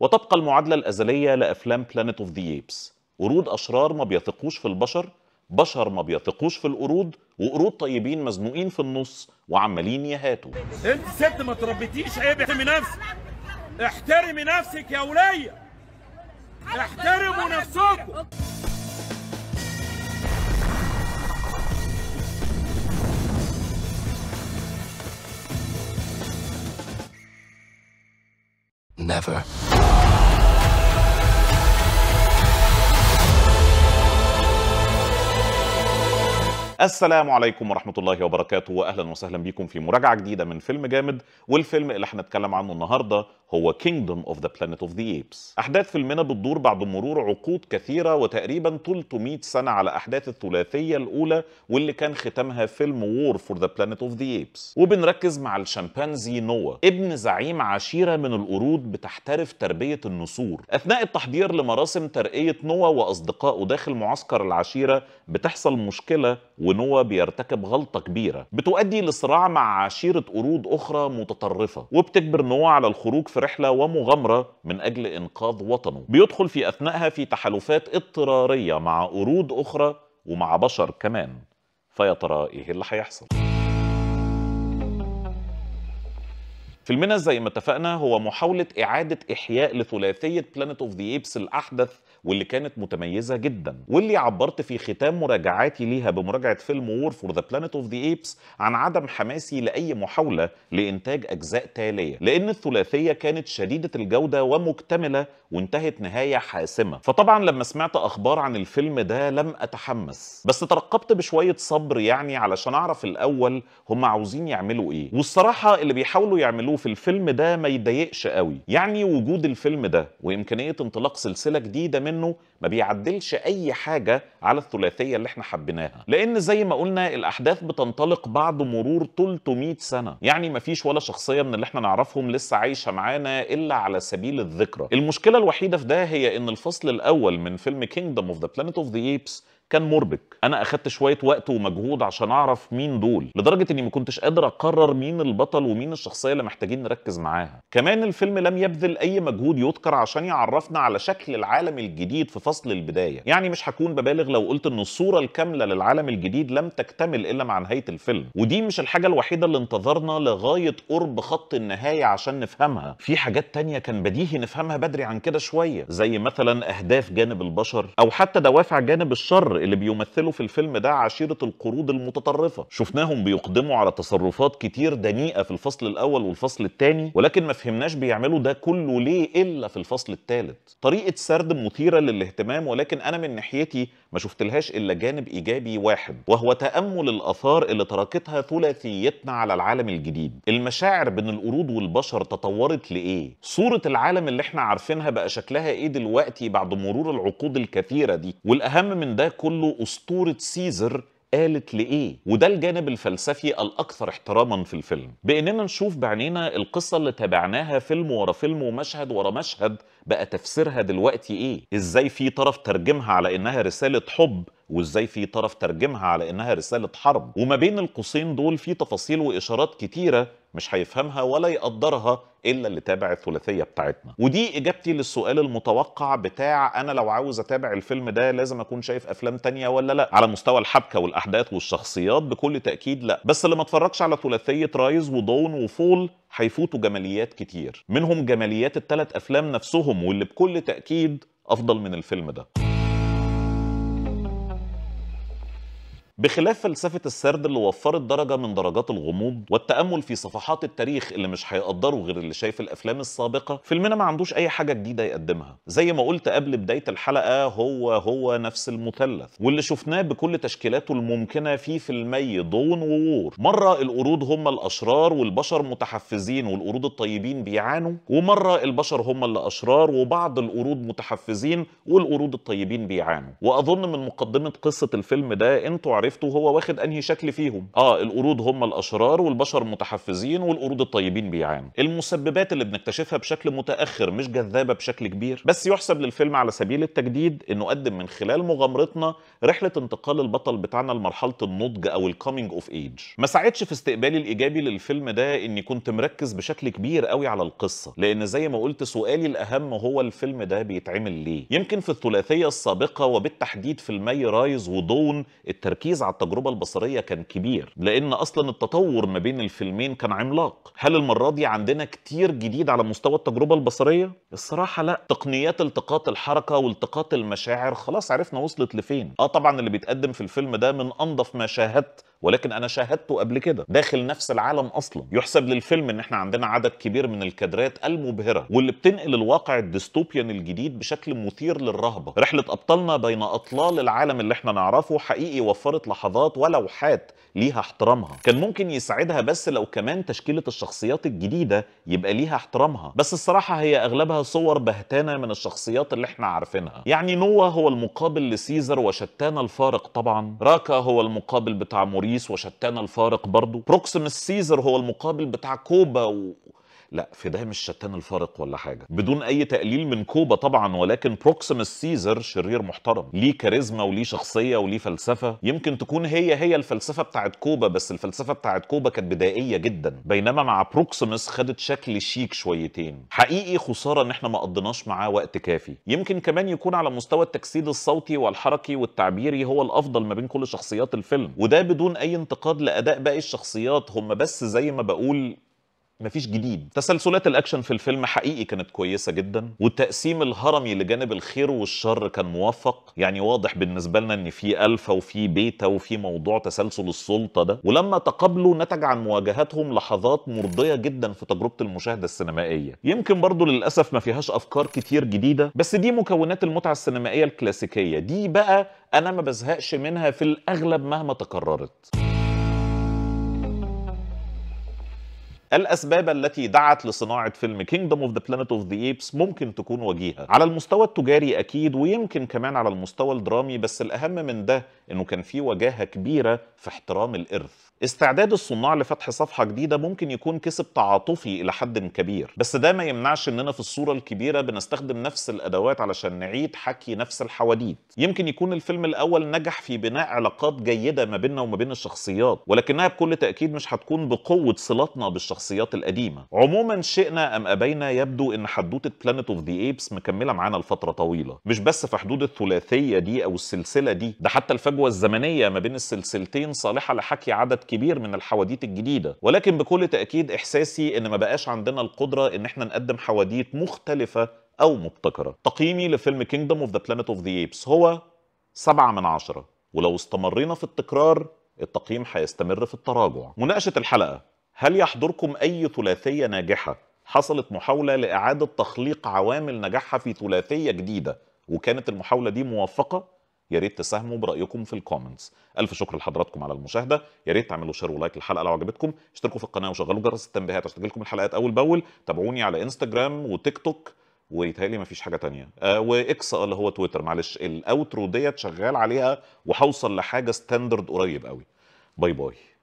وتبقى المعادلة الأزلية لأفلام بلانيت اوف ذا ايبس قرود أشرار ما بيثقوش في البشر بشر ما بيثقوش في القرود وقرود طيبين مزنوقين في النص وعمالين يهاتوا انت ست ما تربيتيش عيب احترمي نفسك احترمي نفسك يا وليه احترموا نفسكم Never. السلام عليكم ورحمة الله وبركاته وأهلا وسهلا بكم في مراجعة جديدة من فيلم جامد والفيلم اللي احنا هنتكلم عنه النهاردة هو Kingdom of the Planet of the Apes أحداث فيلمنا بتدور بعد مرور عقود كثيرة وتقريبا 300 سنة على أحداث الثلاثية الأولى واللي كان ختامها فيلم War for the Planet of the Apes وبنركز مع الشمبانزي نوا ابن زعيم عشيرة من القرود بتحترف تربية النسور أثناء التحضير لمراسم ترقية نوا وأصدقائه داخل معسكر العشيرة بتحصل مشكلة ونوا بيرتكب غلطة كبيرة بتؤدي لصراع مع عشيرة قرود أخرى متطرفة وبتجبر نوا على الخروج في رحلة ومغامرة من أجل إنقاذ وطنه بيدخل في أثناءها في تحالفات اضطرارية مع قرود أخرى ومع بشر كمان فيا ترى إيه اللي هيحصل؟ فيلمنا زي ما اتفقنا هو محاولة إعادة إحياء لثلاثية بلانت اوف ذا ايبس الأحدث واللي كانت متميزه جدا واللي عبرت في ختام مراجعاتي ليها بمراجعه فيلم وور فور ذا بلانيت اوف ذا ايبس عن عدم حماسي لاي محاوله لانتاج اجزاء تاليه لان الثلاثيه كانت شديده الجوده ومكتمله وانتهت نهايه حاسمه فطبعا لما سمعت اخبار عن الفيلم ده لم اتحمس بس ترقبت بشويه صبر يعني علشان اعرف الاول هم عاوزين يعملوا ايه والصراحه اللي بيحاولوا يعملوه في الفيلم ده ما يضايقش قوي يعني وجود الفيلم ده وامكانيه انطلاق سلسله جديده من لانه ما بيعدلش اي حاجه على الثلاثيه اللي احنا حبيناها لان زي ما قلنا الاحداث بتنطلق بعد مرور 300 سنه يعني ما فيش ولا شخصيه من اللي احنا نعرفهم لسه عايشه معانا الا على سبيل الذكرى المشكله الوحيده في ده هي ان الفصل الاول من فيلم Kingdom of the Planet of the Apes كان مربك انا اخدت شويه وقت ومجهود عشان اعرف مين دول لدرجه اني ما كنتش قادر اقرر مين البطل ومين الشخصيه اللي محتاجين نركز معاها كمان الفيلم لم يبذل اي مجهود يذكر عشان يعرفنا على شكل العالم الجديد في فصل البدايه يعني مش هكون ببالغ لو قلت ان الصوره الكامله للعالم الجديد لم تكتمل الا مع نهايه الفيلم ودي مش الحاجه الوحيده اللي انتظرنا لغايه قرب خط النهايه عشان نفهمها في حاجات تانية كان بديهي نفهمها بدري عن كده شويه زي مثلا اهداف جانب البشر او حتى دوافع جانب الشر الامر اللي بيمثلوا في الفيلم ده عشيرة القروض المتطرفة شفناهم بيقدموا على تصرفات كتير دنيئة في الفصل الأول والفصل الثاني ولكن ما فهمناش بيعملوا ده كله ليه إلا في الفصل الثالث طريقة سرد مثيرة للاهتمام ولكن أنا من ناحيتي ما شفتلهاش إلا جانب إيجابي واحد وهو تأمل الآثار اللي تركتها ثلاثيتنا على العالم الجديد المشاعر بين القرود والبشر تطورت لإيه صورة العالم اللي احنا عارفينها بقى شكلها إيه دلوقتي بعد مرور العقود الكثيرة دي والأهم من ده كله اسطوره سيزر قالت لإيه؟ وده الجانب الفلسفي الأكثر احتراما في الفيلم، بإننا نشوف بعنينا القصة اللي تابعناها فيلم ورا فيلم ومشهد ورا مشهد بقى تفسيرها دلوقتي إيه؟ إزاي في طرف ترجمها على إنها رسالة حب وازاي في طرف ترجمها على انها رساله حرب وما بين القوسين دول في تفاصيل واشارات كتيره مش هيفهمها ولا يقدرها الا اللي تابع الثلاثيه بتاعتنا ودي اجابتي للسؤال المتوقع بتاع انا لو عاوز اتابع الفيلم ده لازم اكون شايف افلام تانية ولا لا على مستوى الحبكه والاحداث والشخصيات بكل تاكيد لا بس اللي ما اتفرجش على ثلاثيه رايز ودون وفول هيفوتوا جماليات كتير منهم جماليات الثلاث افلام نفسهم واللي بكل تاكيد افضل من الفيلم ده بخلاف فلسفة السرد اللي وفرت درجة من درجات الغموض والتأمل في صفحات التاريخ اللي مش هيقدره غير اللي شايف الأفلام السابقة فيلمنا ما عندوش أي حاجة جديدة يقدمها زي ما قلت قبل بداية الحلقة هو هو نفس المثلث واللي شفناه بكل تشكيلاته الممكنة في فيلمي دون وور مرة القرود هم الأشرار والبشر متحفزين والقرود الطيبين بيعانوا ومرة البشر هم اللي أشرار وبعض القرود متحفزين والقرود الطيبين بيعانوا وأظن من مقدمة قصة الفيلم ده أنتوا معرفته هو واخد انهي شكل فيهم اه القرود هم الاشرار والبشر متحفزين والقرود الطيبين بيعانوا المسببات اللي بنكتشفها بشكل متاخر مش جذابه بشكل كبير بس يحسب للفيلم على سبيل التجديد انه قدم من خلال مغامرتنا رحله انتقال البطل بتاعنا لمرحله النضج او الكامينج اوف ايج ما ساعدش في استقبالي الايجابي للفيلم ده اني كنت مركز بشكل كبير قوي على القصه لان زي ما قلت سؤالي الاهم هو الفيلم ده بيتعمل ليه يمكن في الثلاثيه السابقه وبالتحديد في المي رايز ودون التركيز التركيز على التجربه البصريه كان كبير لان اصلا التطور ما بين الفيلمين كان عملاق هل المره دي عندنا كتير جديد على مستوى التجربه البصريه الصراحه لا تقنيات التقاط الحركه والتقاط المشاعر خلاص عرفنا وصلت لفين اه طبعا اللي بيتقدم في الفيلم ده من انظف ما شاهدت ولكن انا شاهدته قبل كده داخل نفس العالم اصلا يحسب للفيلم ان احنا عندنا عدد كبير من الكادرات المبهره واللي بتنقل الواقع الديستوبيان الجديد بشكل مثير للرهبه رحله ابطالنا بين اطلال العالم اللي احنا نعرفه حقيقي وفرت لحظات ولوحات ليها احترامها كان ممكن يساعدها بس لو كمان تشكيلة الشخصيات الجديدة يبقى ليها احترامها بس الصراحة هي أغلبها صور بهتانة من الشخصيات اللي احنا عارفينها يعني نوا هو المقابل لسيزر وشتان الفارق طبعا راكا هو المقابل بتاع موريس وشتان الفارق برضه بروكسيمس سيزر هو المقابل بتاع كوبا و... لا في ده مش شتان الفارق ولا حاجه بدون اي تقليل من كوبا طبعا ولكن بروكسيموس سيزر شرير محترم ليه كاريزما وليه شخصيه وليه فلسفه يمكن تكون هي هي الفلسفه بتاعت كوبا بس الفلسفه بتاعت كوبا كانت بدائيه جدا بينما مع بروكسيموس خدت شكل شيك شويتين حقيقي خساره ان احنا ما قضيناش معاه وقت كافي يمكن كمان يكون على مستوى التجسيد الصوتي والحركي والتعبيري هو الافضل ما بين كل شخصيات الفيلم وده بدون اي انتقاد لاداء باقي الشخصيات هم بس زي ما بقول مفيش جديد تسلسلات الاكشن في الفيلم حقيقي كانت كويسه جدا والتقسيم الهرمي لجانب الخير والشر كان موفق يعني واضح بالنسبه لنا ان في الفا وفي بيتا وفي موضوع تسلسل السلطه ده ولما تقابلوا نتج عن مواجهاتهم لحظات مرضيه جدا في تجربه المشاهده السينمائيه يمكن برضو للاسف ما فيهاش افكار كتير جديده بس دي مكونات المتعه السينمائيه الكلاسيكيه دي بقى انا ما بزهقش منها في الاغلب مهما تكررت الأسباب التي دعت لصناعة فيلم كينجدوم اوف ذا بلانيت اوف ذا ايبس ممكن تكون وجيهة على المستوى التجاري أكيد ويمكن كمان على المستوى الدرامي بس الأهم من ده إنه كان في وجاهة كبيرة في احترام الإرث استعداد الصناع لفتح صفحة جديدة ممكن يكون كسب تعاطفي إلى حد كبير بس ده ما يمنعش إننا في الصورة الكبيرة بنستخدم نفس الأدوات علشان نعيد حكي نفس الحواديت يمكن يكون الفيلم الأول نجح في بناء علاقات جيدة ما بيننا وما بين الشخصيات ولكنها بكل تأكيد مش هتكون بقوة صلتنا بالشخصيات القديمة عموما شئنا أم أبينا يبدو إن حدوتة بلانيت أوف ذا ايبس مكملة معانا لفترة طويلة مش بس في حدود الثلاثية دي أو السلسلة دي ده حتى الفجوة الزمنية ما بين السلسلتين صالحة لحكي عدد كبير من الحواديت الجديده ولكن بكل تاكيد احساسي ان ما بقاش عندنا القدره ان احنا نقدم حواديت مختلفه او مبتكره تقييمي لفيلم Kingdom of the Planet of the Apes هو 7 من 10 ولو استمرينا في التكرار التقييم هيستمر في التراجع مناقشه الحلقه هل يحضركم اي ثلاثيه ناجحه حصلت محاوله لاعاده تخليق عوامل نجاحها في ثلاثيه جديده وكانت المحاوله دي موفقه يا ريت تساهموا برايكم في الكومنتس الف شكر لحضراتكم على المشاهده يا ريت تعملوا شير ولايك للحلقه لو عجبتكم اشتركوا في القناه وشغلوا جرس التنبيهات عشان تجيلكم الحلقات اول باول تابعوني على انستجرام وتيك توك ويتهيألي مفيش حاجه تانية آه واكس آه، اللي هو تويتر معلش الاوترو ديت شغال عليها وهوصل لحاجه ستاندرد قريب قوي باي باي